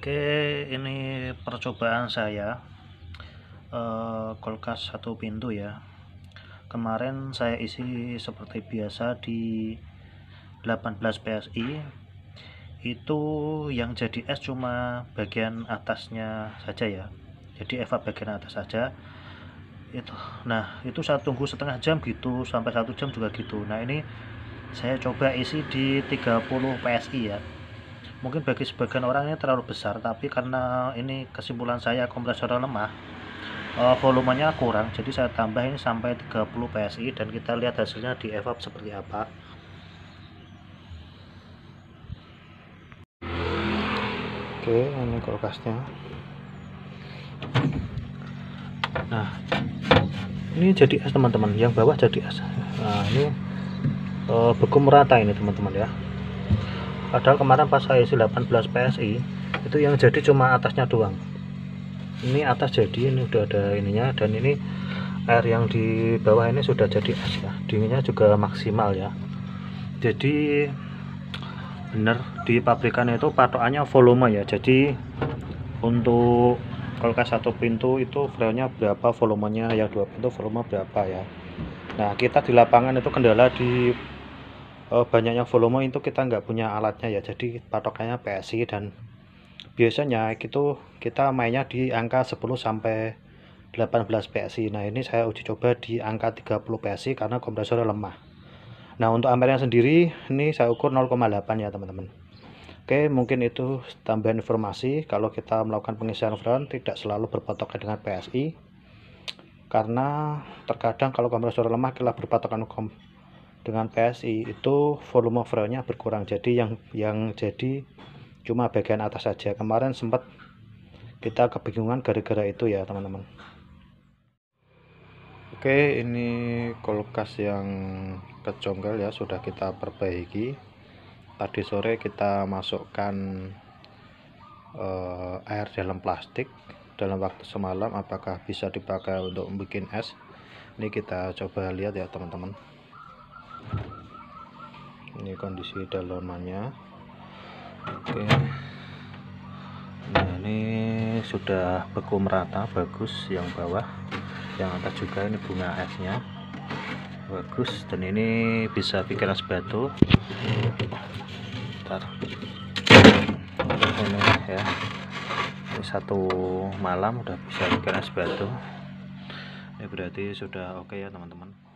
Oke, ini percobaan saya uh, kulkas satu pintu ya. Kemarin saya isi seperti biasa di 18 PSI. Itu yang jadi es cuma bagian atasnya saja ya. Jadi Eva bagian atas saja. Itu. Nah, itu saya tunggu setengah jam gitu sampai satu jam juga gitu. Nah, ini saya coba isi di 30 PSI ya mungkin bagi sebagian orang ini terlalu besar tapi karena ini kesimpulan saya kompresornya lemah uh, volumenya kurang jadi saya tambah ini sampai 30 PSI dan kita lihat hasilnya di evap seperti apa oke ini kulkasnya nah ini jadi es teman-teman yang bawah jadi es nah ini uh, eh, beku merata ini teman-teman ya padahal kemarin pas saya isi 18 PSI itu yang jadi cuma atasnya doang ini atas jadi ini udah ada ininya dan ini air yang di bawah ini sudah jadi es ya dinginnya juga maksimal ya jadi bener di pabrikan itu patokannya volume ya jadi untuk kulkas satu pintu itu freonnya berapa volumenya yang dua pintu volume berapa ya nah kita di lapangan itu kendala di uh, banyaknya volume itu kita nggak punya alatnya ya jadi patokannya PSI dan biasanya itu kita mainnya di angka 10 sampai 18 PSI nah ini saya uji coba di angka 30 PSI karena kompresornya lemah nah untuk ampernya sendiri ini saya ukur 0,8 ya teman-teman Oke mungkin itu tambahan informasi kalau kita melakukan pengisian front tidak selalu berpatokan dengan PSI karena terkadang kalau kompresor lemah kita berpatokan dengan PSI itu volume freonnya berkurang jadi yang yang jadi cuma bagian atas saja kemarin sempat kita kebingungan gara-gara itu ya teman-teman Oke ini kulkas yang kejonggal ya sudah kita perbaiki tadi sore kita masukkan uh, air dalam plastik dalam waktu semalam apakah bisa dipakai untuk bikin es ini kita coba lihat ya teman-teman ini kondisi dalamannya oke nah ini sudah beku merata bagus yang bawah yang atas juga ini bunga esnya bagus dan ini bisa pikiran sebatu, ntar ini ya ini satu malam udah bisa pikiran sebatu, ini berarti sudah oke ya teman-teman